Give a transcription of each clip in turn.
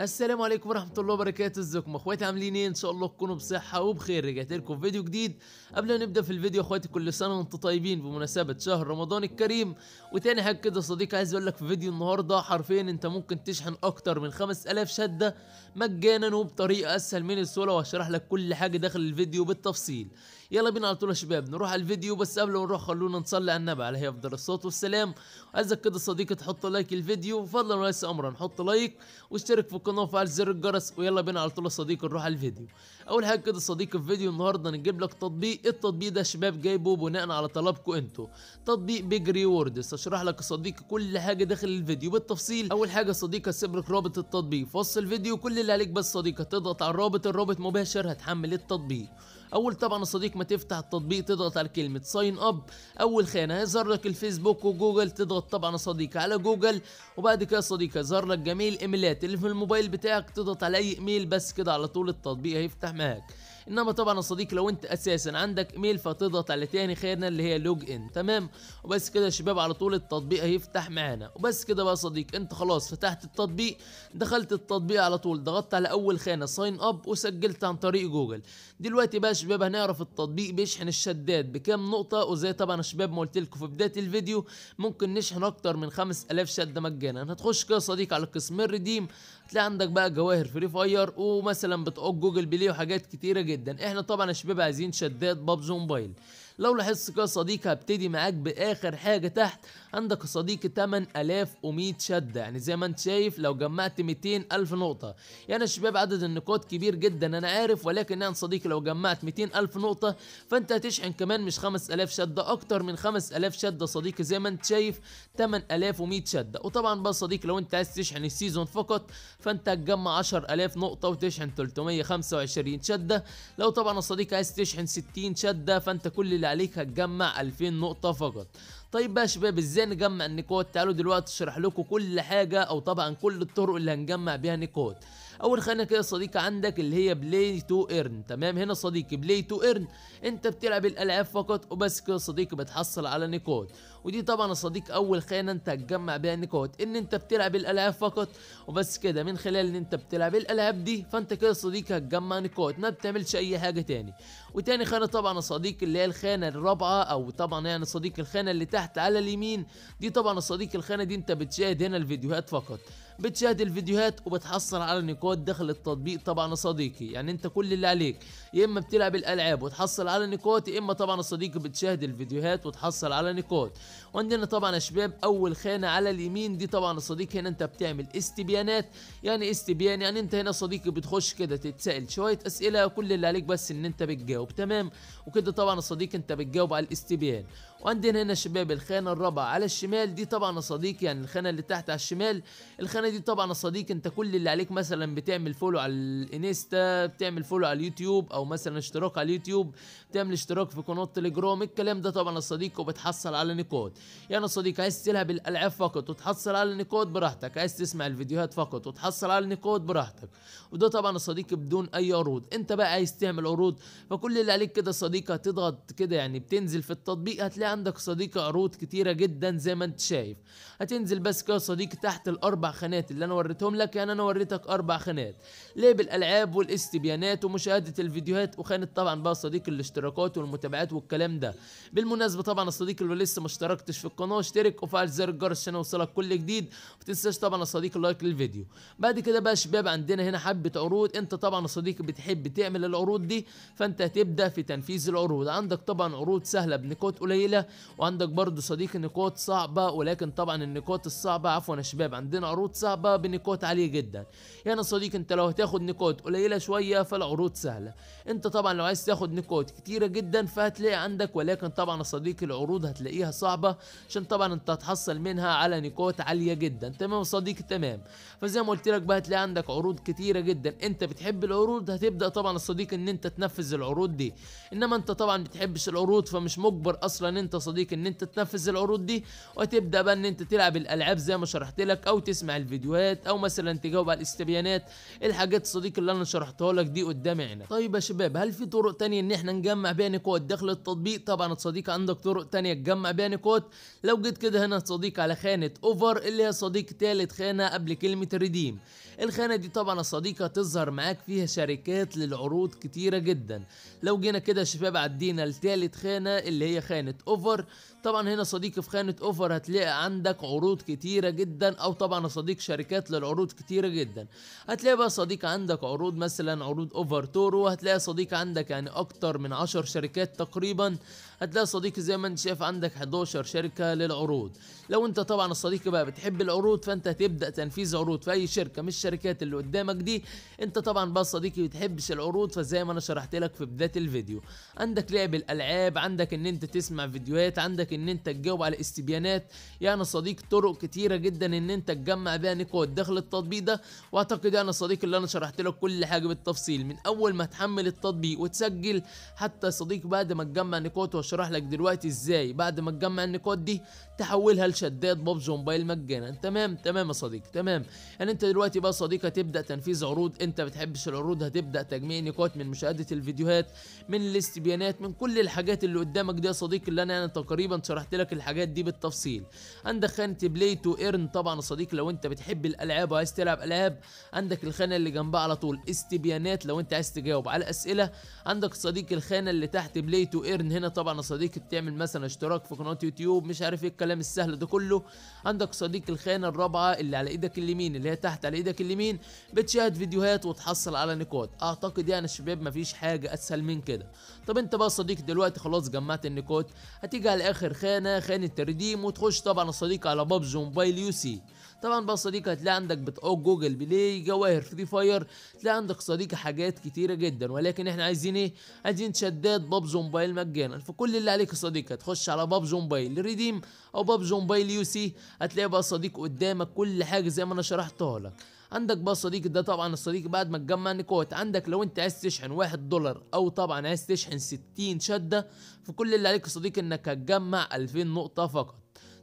السلام عليكم ورحمه الله وبركاته ازيكم اخواتي عاملين ايه ان شاء الله تكونوا بصحه وبخير رجعت لكم فيديو جديد قبل ما نبدا في الفيديو اخواتي كل سنه وانتم طيبين بمناسبه شهر رمضان الكريم وتاني حاجه كده صديقي عايز اقول لك في فيديو النهارده حرفيا انت ممكن تشحن اكتر من 5000 شده مجانا وبطريقه اسهل من السهوله وهشرح لك كل حاجه داخل الفيديو بالتفصيل يلا بينا على طول يا شباب نروح على الفيديو بس قبل ما نروح خلونا نصلي على النبي عليه افضل الصلاه والسلام عايزك كده صديقي تحط لايك الفيديو فضلا وليس امرا حط لايك واشترك في القناه وفعل زر الجرس ويلا بينا على طول يا نروح على الفيديو اول حاجه كده صديق في فيديو النهارده نجيب لك تطبيق التطبيق ده شباب جايبه بناء على طلبكم انتوا تطبيق بيج ريوردز اشرح لك يا صديقي كل حاجه داخل الفيديو بالتفصيل اول حاجه صديق هسيب لك رابط التطبيق في وصف الفيديو كل اللي عليك بس صديق تضغط على الرابط الرابط مباشر هتحمل التطبيق اول طبعا الصديق ما تفتح التطبيق تضغط على كلمه ساين اب اول خانه هيظهر لك الفيسبوك وجوجل تضغط طبعا الصديق على جوجل وبعد كده الصديق هيظهر لك جميل الايميلات اللي في الموبايل بتاعك تضغط على اي ايميل بس كده على طول التطبيق هيفتح معاك انما طبعا يا صديقي لو انت اساسا عندك ايميل فتضغط على تاني خانه اللي هي لوج ان تمام وبس كده يا شباب على طول التطبيق هيفتح معانا وبس كده بقى يا صديقي انت خلاص فتحت التطبيق دخلت التطبيق على طول ضغطت على اول خانه ساين اب وسجلت عن طريق جوجل دلوقتي بقى يا شباب هنعرف التطبيق بيشحن الشداد بكام نقطه وزي طبعا يا شباب ما قلت لكم في بدايه الفيديو ممكن نشحن اكتر من 5000 شده مجانا هتخش كده يا صديقي على قسم الريديم هتلاقي عندك بقى جواهر فري فاير ومثلا بتقعد جوجل بلاي وحاجات كتيره جدا جدا احنا طبعا يا شباب عايزين شداد بابزو موبايل لو لاحظت كده صديق هبتدي معاك باخر حاجه تحت عندك صديق 8100 شده يعني زي ما انت شايف لو جمعت 200000 نقطه يعني يا شباب عدد النقاط كبير جدا انا عارف ولكن يعني صديقي لو جمعت 200000 نقطه فانت هتشحن كمان مش 5000 شده اكتر من 5000 شده صديقي زي ما انت شايف 8100 شده وطبعا بقى صديقي لو انت عايز تشحن السيزون فقط فانت هتجمع 10000 نقطه وتشحن 325 شده لو طبعا الصديق عايز تشحن 60 شده فانت كل اللي عليك هتجمع 2000 نقطة فقط طيب بقى يا شباب ازاي نجمع النقاط تعالوا دلوقتي اشرح لكم كل حاجه او طبعا كل الطرق اللي هنجمع بيها نقاط اول خانه كده يا صديقي عندك اللي هي بلاي تو ايرن تمام هنا صديقي بلاي تو ايرن انت بتلعب الالعاب فقط وبس كده يا صديقي بتحصل على نقاط ودي طبعا يا صديقي اول خانه انت هتجمع بيها نقاط ان انت بتلعب الالعاب فقط وبس كده من خلال ان انت بتلعب الالعاب دي فانت كده يا صديقي هتجمع نقاط ما بتعملش اي حاجه تاني وتاني خانه طبعا يا صديقي اللي هي الخانه الرابعه او طبعا يعني صديقي الخانه اللي تحت تحت على اليمين دي طبعا الصديق الخانه دي انت بتشاهد هنا الفيديوهات فقط بتشاهد الفيديوهات وبتحصل على نقاط داخل التطبيق طبعا يا صديقي يعني انت كل اللي عليك يا اما بتلعب الالعاب وتحصل على نقاط يا اما طبعا يا صديقي بتشاهد الفيديوهات وتحصل على نقاط وعندنا طبعا يا شباب اول خانه على اليمين دي طبعا يا صديقي هنا انت بتعمل استبيانات يعني استبيان يعني انت هنا صديقي بتخش كده تتسال شويه اسئله كل اللي عليك بس ان انت بتجاوب تمام وكده طبعا يا صديقي انت بتجاوب على الاستبيان وعندنا هنا شباب الخانه الرابعه على الشمال دي طبعا يا صديقي يعني الخانه اللي تحت على الشمال الخانه دي طبعا الصديق انت كل اللي عليك مثلا بتعمل فولو على الانستا بتعمل فولو على اليوتيوب او مثلا اشتراك على اليوتيوب بتعمل اشتراك في قناه تليجرام الكلام ده طبعا الصديق وبتحصل على نقاط يعني الصديق عايز تلعب الالعاب فقط وتحصل على نقاط براحتك عايز تسمع الفيديوهات فقط وتحصل على نقاط براحتك وده طبعا الصديق بدون اي عروض انت بقى عايز تعمل عروض فكل اللي عليك كده صديق هتضغط كده يعني بتنزل في التطبيق هتلاقي عندك صديق عروض كتيره جدا زي ما انت شايف هتنزل بس كده صديق تحت الاربع خانات الخانات اللي انا وريتهم لك يعني انا وريتك اربع خانات ليه الالعاب والاستبيانات ومشاهده الفيديوهات وخانه طبعا بقى صديق الاشتراكات والمتابعات والكلام ده بالمناسبه طبعا الصديق اللي لسه ما اشتركتش في القناه اشترك وفعل زر الجرس عشان يوصلك كل جديد ما تنساش طبعا الصديق اللايك للفيديو بعد كده بقى شباب عندنا هنا حبه عروض انت طبعا يا صديقي بتحب تعمل العروض دي فانت هتبدا في تنفيذ العروض عندك طبعا عروض سهله بنقاط قليله وعندك برضو صديق نقاط صعبه ولكن طبعا النقاط الصعبه عفوا يا شباب عندنا عروض صعبة صعبة بقى عالية جدا يعني يا صديقي انت لو هتاخد نيكوت قليلة شوية فالعروض سهلة انت طبعا لو عايز تاخد نيكوت كتيرة جدا فهتلاقي عندك ولكن طبعا يا صديقي العروض هتلاقيها صعبة عشان طبعا انت هتحصل منها على نيكوت عالية جدا تمام صديق صديقي تمام فزي ما قلت لك بقى هتلاقي عندك عروض كتيرة جدا انت بتحب العروض هتبدأ طبعا الصديق ان انت تنفذ العروض دي انما انت طبعا بتحبش العروض فمش مجبر اصلا انت صديقي ان انت تنفذ العروض دي وتبدأ بقى ان انت تلعب الالعاب زي ما شرحت لك او تسمع الفيديو الفيديوهات او مثلا تجاوب على الاستبيانات الحاجات الصديق اللي انا شرحتها لك دي قدام عينك طيب يا شباب هل في طرق تانية ان احنا نجمع بيها نقاط داخل التطبيق طبعا الصديق صديقي عندك طرق تانية تجمع بيها نقاط لو جيت كده هنا صديق على خانه اوفر اللي هي صديق تالت خانه قبل كلمه ريديم الخانه دي طبعا يا تظهر هتظهر معاك فيها شركات للعروض كتيره جدا لو جينا كده يا شباب عدينا لتالت خانه اللي هي خانه اوفر طبعا هنا صديقي في خانه اوفر هتلاقي عندك عروض كتيره جدا او طبعا يا ليك شركات للعروض كتيرة جدا هتلاقي بقى صديق عندك عروض مثلا عروض اوفر تورو هتلاقي صديق عندك يعني اكتر من عشر شركات تقريبا هتلاقي صديقي زي ما انت شايف عندك 11 شركه للعروض لو انت طبعا الصديق بقى بتحب العروض فانت هتبدا تنفيذ عروض في اي شركه مش الشركات اللي قدامك دي انت طبعا بقى صديقي بتحبش العروض فزي ما انا شرحت لك في بدايه الفيديو عندك لعب الالعاب عندك ان انت تسمع فيديوهات عندك ان انت تجاوب على استبيانات يعني صديق طرق كتيره جدا ان انت تجمع بيها بيها كود داخل التطبيق ده واعتقد يعني يا صديقي اللي انا شرحت لك كل حاجه بالتفصيل من اول ما تحمل التطبيق وتسجل حتى صديق بعد ما تجمع نقاط واشرح لك دلوقتي ازاي بعد ما تجمع النقاط دي تحولها لشدات بابجي موبايل مجانا تمام تمام يا صديقي تمام يعني انت دلوقتي بقى صديقي هتبدا تنفيذ عروض انت بتحبش العروض هتبدا تجميع نقاط من مشاهده الفيديوهات من الاستبيانات من كل الحاجات اللي قدامك دي يا صديقي اللي انا يعني تقريبا شرحت لك الحاجات دي بالتفصيل عندك خانه بلاي تو ايرن طبعا يا صديقي لو انت بتحب الالعاب وعايز تلعب العاب عندك الخانه اللي جنبها على طول استبيانات لو انت عايز تجاوب على اسئله عندك صديق الخانه اللي تحت بلاي تو ايرن هنا طبعا يا صديقي بتعمل مثلا اشتراك في قناه يوتيوب مش عارف ايه الكلام السهل ده كله عندك صديق الخانه الرابعه اللي على ايدك اليمين اللي هي تحت على ايدك اليمين بتشاهد فيديوهات وتحصل على نقاط اعتقد يعني الشباب مفيش حاجه اسهل من كده طب انت بقى صديق دلوقتي خلاص جمعت النقاط هتيجي على اخر خانه خانه الترديم وتخش طبعا صديق على بابجي موبايل يو سي طبعا بقى صديق هتلاقي عندك بتوع جوجل بلاي جواهر فري فاير تلاقي عندك صديق حاجات كتيره جدا ولكن احنا عايزين ايه عايزين شدات بابز موبايل مجانا فكل اللي عليك يا صديقي هتخش على بابز موبايل ريديم او بابز موبايل يو سي هتلاقي بقى صديق قدامك كل حاجه زي ما انا شرحتها لك عندك بقى صديق ده طبعا الصديق بعد ما تجمع نقاط يعني عندك لو انت عايز تشحن واحد دولار او طبعا عايز تشحن ستين شدة فكل اللي عليك يا انك هتجمع الفين نقطة فقط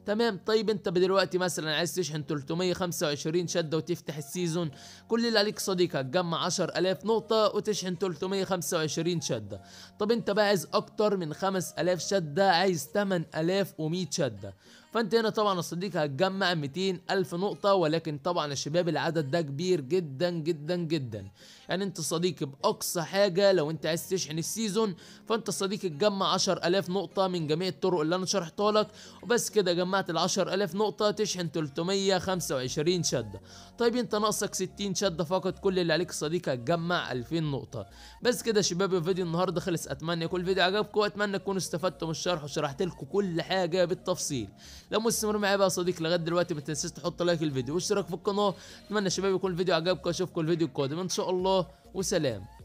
تمام طيب انت دلوقتي مثلا عايز تشحن 325 شده وتفتح السيزون كل اللي عليك صديقك جمع 10000 نقطه وتشحن 325 شده طب انت بقى عايز اكتر من 5000 شده عايز 8100 شده فانت هنا طبعا الصديق هتجمع 200 الف نقطه ولكن طبعا الشباب العدد ده كبير جدا جدا جدا يعني انت صديق باقصى حاجه لو انت عايز تشحن السيزون فانت صديق تجمع 10000 نقطه من جميع الطرق اللي انا شرحتها لك وبس كده جمعت ال 10000 نقطه تشحن 325 شده طيب انت ناقصك 60 شده فقط كل اللي عليك صديق هتجمع 2000 نقطه بس كده شباب الفيديو النهارده خلص اتمنى يكون الفيديو عجبكم واتمنى تكونوا استفدتوا من الشرح وشرحت لكم كل حاجه بالتفصيل لو مستمر معايا بقى صديق لغايه دلوقتي ما تنساش تحط لايك الفيديو واشتراك في القناه اتمنى يا شباب يكون الفيديو عجبكم اشوفكم الفيديو القادم ان شاء الله وسلام